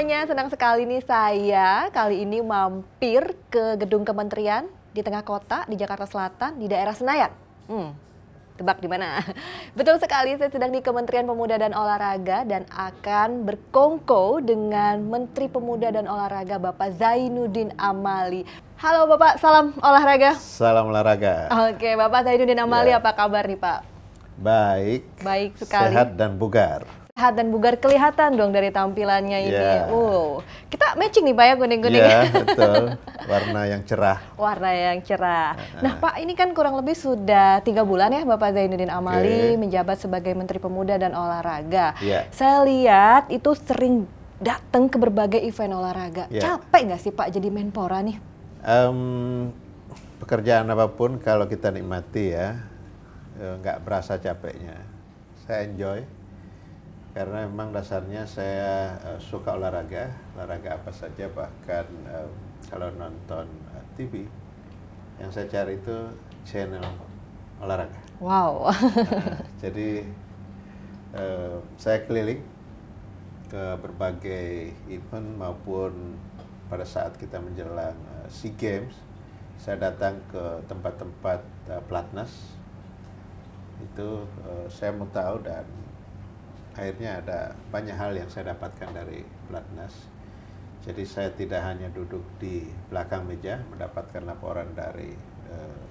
semuanya, senang sekali nih saya kali ini mampir ke gedung kementerian di tengah kota di Jakarta Selatan di daerah Senayan. Hmm, tebak di mana? Betul sekali, saya sedang di Kementerian Pemuda dan Olahraga dan akan berkongko dengan Menteri Pemuda dan Olahraga Bapak Zainuddin Amali. Halo Bapak, salam olahraga. Salam olahraga. Oke, Bapak Zainuddin Amali ya. apa kabar nih Pak? Baik. Baik sekali. Sehat dan bugar. Sehat dan bugar kelihatan dong dari tampilannya ini. Yeah. Wow, kita matching nih Pak ya kuning-kuning. Iya, yeah, betul. Warna yang cerah. Warna yang cerah. Nah Pak, ini kan kurang lebih sudah tiga bulan ya Bapak Zainuddin Amali okay. menjabat sebagai Menteri Pemuda dan Olahraga. Yeah. Saya lihat itu sering datang ke berbagai event olahraga. Yeah. Capek nggak sih Pak jadi Menpora nih? Um, pekerjaan apapun kalau kita nikmati ya eh, nggak berasa capeknya. Saya enjoy karena memang dasarnya saya eh, suka olahraga, olahraga apa saja bahkan eh, kalau nonton eh, TV yang saya cari itu channel olahraga. Wow. Nah, jadi saya keliling ke berbagai event maupun pada saat kita menjelang Sea Games saya datang ke tempat-tempat uh, pelatnas itu saya mau tahu dan akhirnya ada banyak hal yang saya dapatkan dari Platnas. Jadi saya tidak hanya duduk di belakang meja mendapatkan laporan dari eh,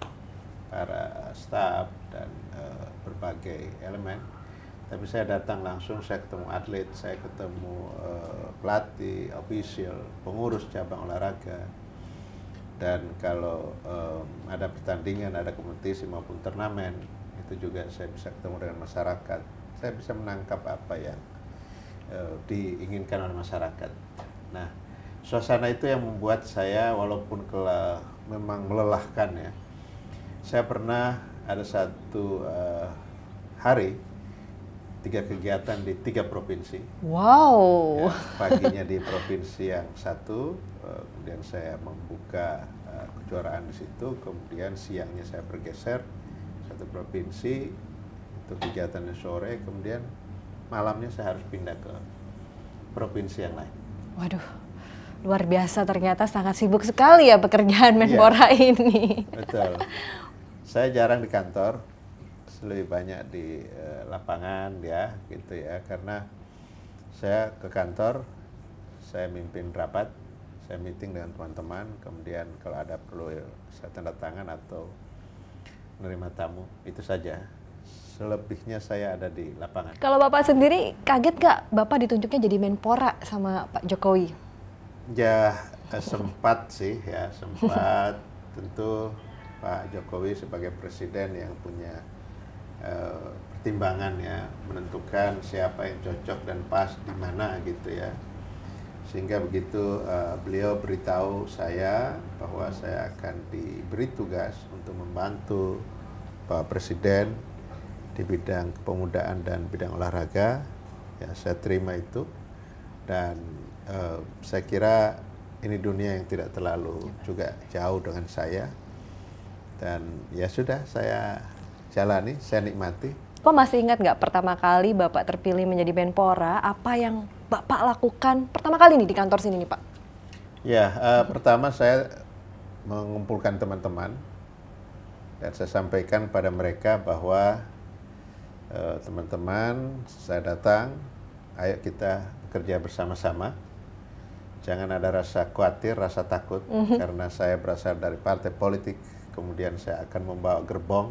para staff dan eh, berbagai elemen, tapi saya datang langsung, saya ketemu atlet, saya ketemu eh, pelatih, official, pengurus cabang olahraga, dan kalau um, ada pertandingan, ada kompetisi maupun turnamen itu juga saya bisa ketemu dengan masyarakat saya bisa menangkap apa yang uh, diinginkan oleh masyarakat. Nah, suasana itu yang membuat saya walaupun kela, memang melelahkan ya. Saya pernah ada satu uh, hari tiga kegiatan di tiga provinsi. Wow. Ya, paginya di provinsi yang satu, uh, kemudian saya membuka uh, kejuaraan di situ, kemudian siangnya saya bergeser satu provinsi, itu kegiatannya sore kemudian malamnya saya harus pindah ke provinsi yang lain waduh luar biasa ternyata sangat sibuk sekali ya pekerjaan iya. Menpora yeah. ini betul saya jarang di kantor lebih banyak di uh, lapangan ya gitu ya karena saya ke kantor saya mimpin rapat saya meeting dengan teman-teman kemudian kalau ada perlu saya tanda tangan atau menerima tamu itu saja selebihnya saya ada di lapangan. Kalau Bapak sendiri kaget gak Bapak ditunjuknya jadi Menpora sama Pak Jokowi? Ya eh, sempat sih ya, sempat. Tentu Pak Jokowi sebagai presiden yang punya eh, pertimbangan ya, menentukan siapa yang cocok dan pas di mana gitu ya. Sehingga begitu uh, beliau beritahu saya bahwa saya akan diberi tugas untuk membantu Pak Presiden di bidang kepemudaan dan bidang olahraga. Ya, saya terima itu dan uh, saya kira ini dunia yang tidak terlalu ya. juga jauh dengan saya. Dan ya sudah saya jalani, saya nikmati. Kok masih ingat nggak pertama kali Bapak terpilih menjadi Menpora, apa yang Bapak lakukan pertama kali nih di kantor sini nih Pak? Ya, uh, pertama saya mengumpulkan teman-teman dan saya sampaikan pada mereka bahwa Eh, teman-teman, saya datang, ayo kita kerja bersama-sama. Jangan ada rasa khawatir, rasa takut, mm -hmm. karena saya berasal dari partai politik, kemudian saya akan membawa gerbong.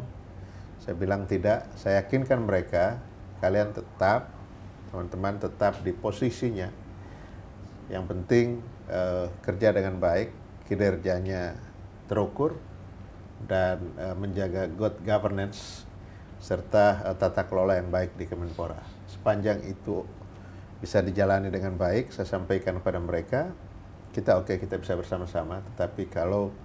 Saya bilang tidak, saya yakinkan mereka, kalian tetap, teman-teman tetap di posisinya. Yang penting eh, kerja dengan baik, kinerjanya terukur, dan eh, menjaga good governance serta eh, tata kelola yang baik di Kemenpora. Sepanjang itu bisa dijalani dengan baik, saya sampaikan kepada mereka, kita oke okay, kita bisa bersama-sama, tetapi kalau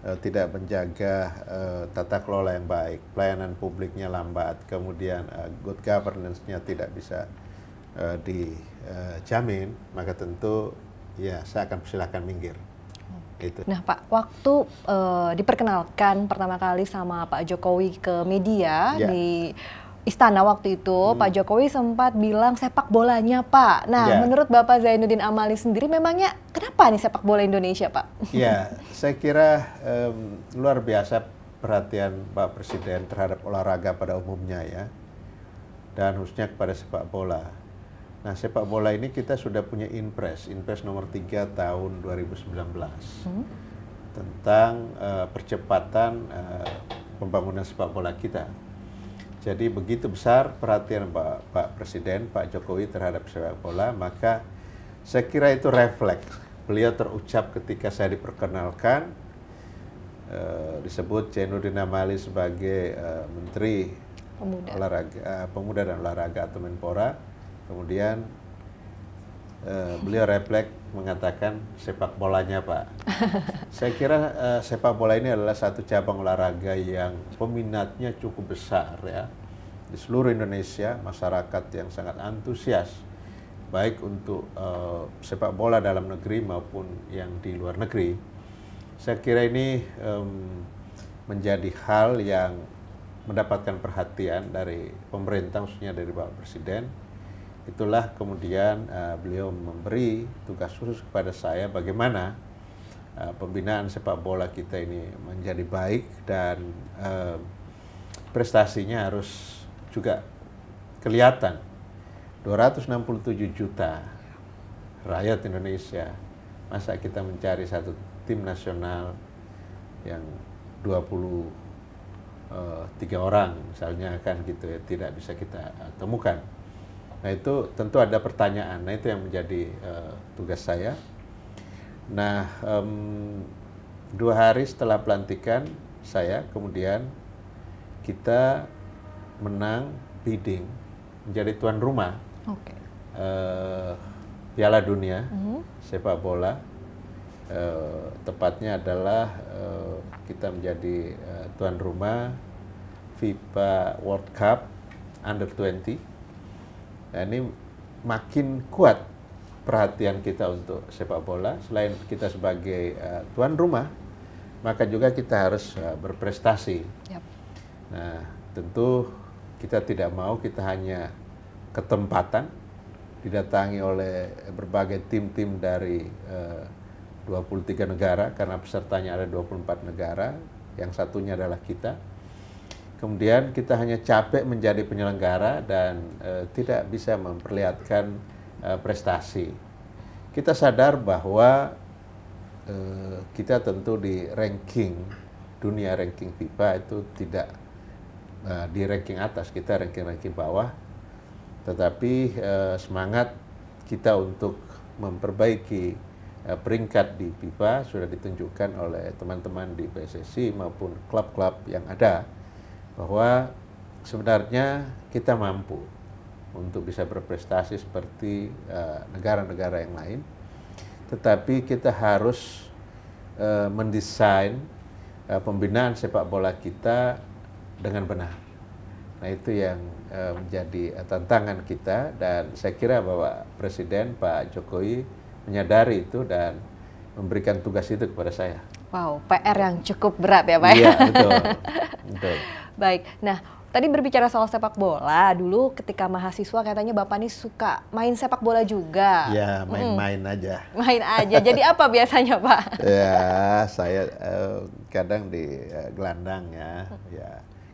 uh, tidak menjaga uh, tata kelola yang baik, pelayanan publiknya lambat, kemudian uh, good governance-nya tidak bisa uh, dijamin, uh, maka tentu ya saya akan persilahkan minggir gitu. Nah Pak, waktu uh, diperkenalkan pertama kali sama Pak Jokowi ke media ya. di istana waktu itu, hmm. Pak Jokowi sempat bilang sepak bolanya Pak. Nah, ya. menurut Bapak Zainuddin Amali sendiri, memangnya kenapa nih sepak bola Indonesia Pak? Ya, saya kira um, luar biasa perhatian Pak Presiden terhadap olahraga pada umumnya ya, dan khususnya kepada sepak bola. Nah, sepak bola ini kita sudah punya impres impres nomor 3 tahun 2019. Hmm. Tentang uh, percepatan uh, pembangunan sepak bola kita. Jadi begitu besar perhatian Pak, Pak Presiden, Pak Jokowi terhadap sepak bola, maka saya kira itu refleks. Beliau terucap ketika saya diperkenalkan, uh, disebut Zainuddin Amali sebagai uh, Menteri pemuda. Olahraga, uh, pemuda dan Olahraga atau Menpora kemudian uh, beliau refleks mengatakan sepak bolanya Pak. Saya kira uh, sepak bola ini adalah satu cabang olahraga yang peminatnya cukup besar ya di seluruh Indonesia masyarakat yang sangat antusias baik untuk uh, sepak bola dalam negeri maupun yang di luar negeri. Saya kira ini um, menjadi hal yang mendapatkan perhatian dari pemerintah khususnya dari Bapak Presiden itulah kemudian uh, beliau memberi tugas khusus kepada saya bagaimana uh, pembinaan sepak bola kita ini menjadi baik dan uh, prestasinya harus juga kelihatan 267 juta rakyat Indonesia masa kita mencari satu tim nasional yang 20 tiga orang misalnya kan gitu ya tidak bisa kita temukan Nah itu tentu ada pertanyaan. Nah itu yang menjadi uh, tugas saya. Nah um, dua hari setelah pelantikan saya kemudian kita menang bidding menjadi tuan rumah okay. uh, eh, Piala Dunia mm-hmm. sepak bola. Uh, tepatnya adalah uh, kita menjadi uh, tuan rumah FIFA World Cup Under 20 Nah, ini makin kuat perhatian kita untuk sepak bola. Selain kita sebagai uh, tuan rumah, maka juga kita harus uh, berprestasi. Yep. Nah, tentu kita tidak mau kita hanya ketempatan didatangi oleh berbagai tim-tim dari eh, uh, 23 negara karena pesertanya ada 24 negara, yang satunya adalah kita. Kemudian kita hanya capek menjadi penyelenggara dan e, tidak bisa memperlihatkan e, prestasi. Kita sadar bahwa e, kita tentu di ranking dunia ranking FIFA itu tidak e, di ranking atas, kita ranking-ranking bawah. Tetapi e, semangat kita untuk memperbaiki peringkat di FIFA sudah ditunjukkan oleh teman-teman di PSSI maupun klub-klub yang ada bahwa sebenarnya kita mampu untuk bisa berprestasi seperti eh, negara-negara uh, yang lain, tetapi kita harus uh, mendesain uh, pembinaan sepak bola kita dengan benar. Nah itu yang uh, menjadi uh, tantangan kita dan saya kira bahwa Presiden Pak Jokowi menyadari itu dan memberikan tugas itu kepada saya. Wow, PR yang cukup berat ya Pak. Ya? Iya, betul. betul. Baik, nah tadi berbicara soal sepak bola, dulu ketika mahasiswa katanya Bapak ini suka main sepak bola juga. Ya, main-main hmm. aja. Main aja, jadi apa biasanya Pak? Ya, saya uh, kadang di uh, gelandang ya, ya.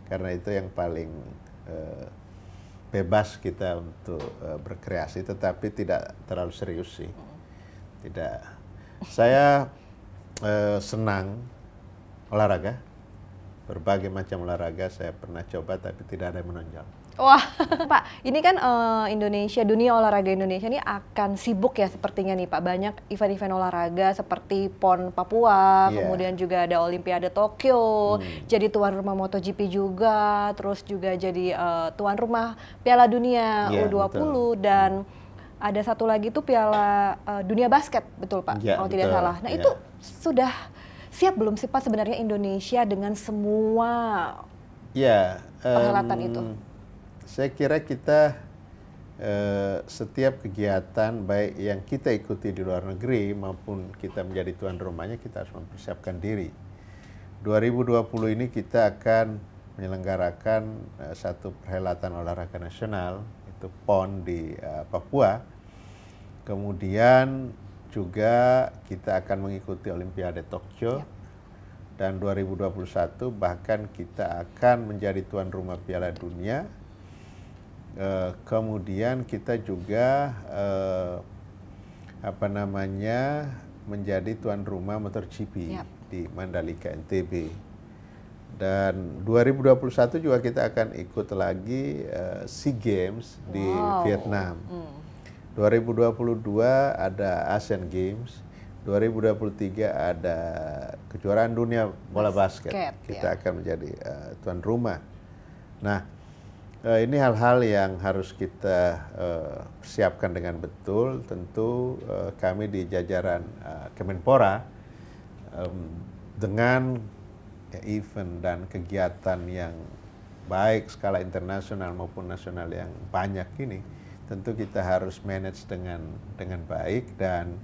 Karena itu yang paling uh, bebas kita untuk uh, berkreasi, tetapi tidak terlalu serius sih. Tidak, saya eh, senang olahraga. Berbagai macam olahraga saya pernah coba tapi tidak ada yang menonjol. Wah, Pak, ini kan uh, Indonesia, dunia olahraga Indonesia ini akan sibuk ya sepertinya nih Pak. Banyak event-event olahraga seperti PON Papua, yeah. kemudian juga ada Olimpiade Tokyo, hmm. jadi tuan rumah MotoGP juga, terus juga jadi uh, tuan rumah Piala Dunia yeah, U20 betul. dan hmm ada satu lagi itu Piala uh, Dunia Basket, betul Pak? Ya, kalau betul. tidak salah. Nah, ya. itu sudah siap belum sih Pak sebenarnya Indonesia dengan semua ya, um, perhelatan itu? Saya kira kita uh, setiap kegiatan baik yang kita ikuti di luar negeri maupun kita menjadi tuan rumahnya kita harus mempersiapkan diri. 2020 ini kita akan menyelenggarakan uh, satu perhelatan olahraga nasional itu PON di uh, Papua. Kemudian juga kita akan mengikuti Olimpiade Tokyo. Yeah. Dan 2021 bahkan kita akan menjadi tuan rumah Piala Dunia. Uh, kemudian kita juga uh, apa namanya menjadi tuan rumah MotoGP yep. di Mandalika NTB. Dan 2021 juga kita akan ikut lagi uh, SEA Games di wow. Vietnam. Hmm. 2022 ada Asian Games, 2023 ada kejuaraan dunia bola basket. basket kita ya. akan menjadi uh, tuan rumah. Nah, uh, ini hal-hal yang harus kita uh, siapkan dengan betul. Tentu uh, kami di jajaran uh, Kemenpora um, dengan Ya, event dan kegiatan yang baik skala internasional maupun nasional yang banyak ini tentu kita harus manage dengan dengan baik dan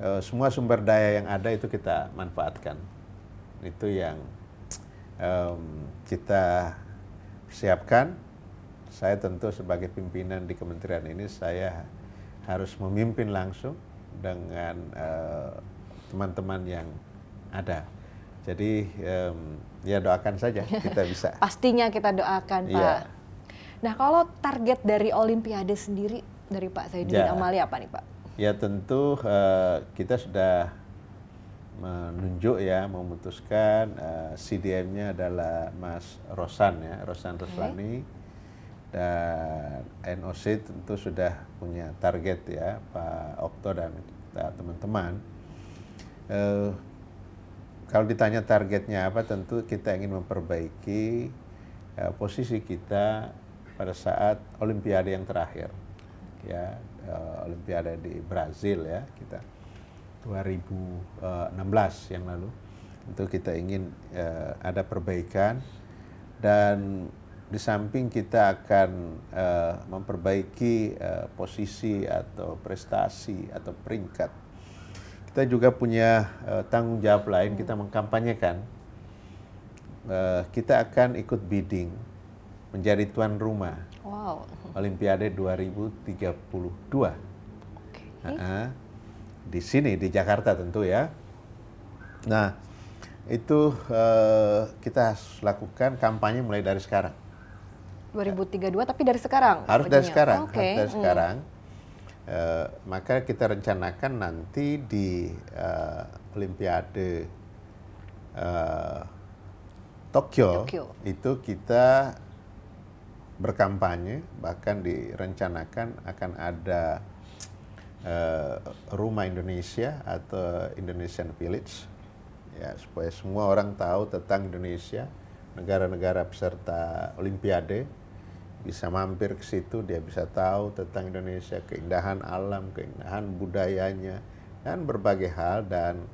e, semua sumber daya yang ada itu kita manfaatkan itu yang e, kita siapkan saya tentu sebagai pimpinan di kementerian ini saya harus memimpin langsung dengan eh, teman-teman uh, teman -teman yang ada jadi um, ya doakan saja kita bisa. Pastinya kita doakan iya. Pak. Yeah. Nah kalau target dari Olimpiade sendiri dari Pak Zainuddin yeah. Amali apa nih Pak? Ya tentu uh, kita sudah menunjuk ya memutuskan uh, eh, CDM-nya adalah Mas Rosan ya Rosan Roslani dan NOC tentu sudah punya target ya Pak Okto dan eh, teman-teman uh, kalau ditanya targetnya apa, tentu kita ingin memperbaiki ya, posisi kita pada saat Olimpiade yang terakhir, ya uh, Olimpiade di Brazil ya kita 2016 eh, yang lalu. Tentu kita ingin uh, ada perbaikan dan di samping kita akan uh, memperbaiki uh, posisi atau prestasi atau peringkat kita juga punya uh, tanggung jawab lain kita mengkampanyekan uh, kita akan ikut bidding menjadi tuan rumah wow. Olimpiade 2032 okay. uh -uh. di sini di Jakarta tentu ya nah itu uh, kita harus lakukan kampanye mulai dari sekarang 2032 tapi dari sekarang harus dari sekarang okay. harus dari hmm. sekarang Eh, maka kita rencanakan nanti di uh, Olimpiade uh, Tokyo, Tokyo itu kita berkampanye bahkan direncanakan akan ada uh, rumah Indonesia atau Indonesian Village ya supaya semua orang tahu tentang Indonesia negara-negara peserta Olimpiade bisa mampir ke situ, dia bisa tahu tentang Indonesia, keindahan alam, keindahan budayanya, dan berbagai hal. Dan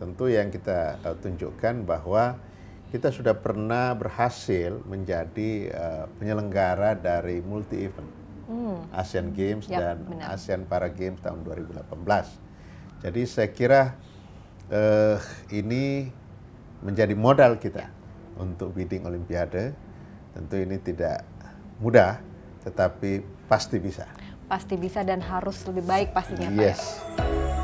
tentu yang kita uh, tunjukkan bahwa kita sudah pernah berhasil menjadi eh, penyelenggara dari multi event hmm. Asian Games yep, ya, dan benar. Asian Para Games tahun 2018. Jadi saya kira uh, ini menjadi modal kita ya. untuk bidding Olimpiade. Tentu ini tidak mudah, tetapi pasti bisa. Pasti bisa dan harus lebih baik pastinya yes. Pak.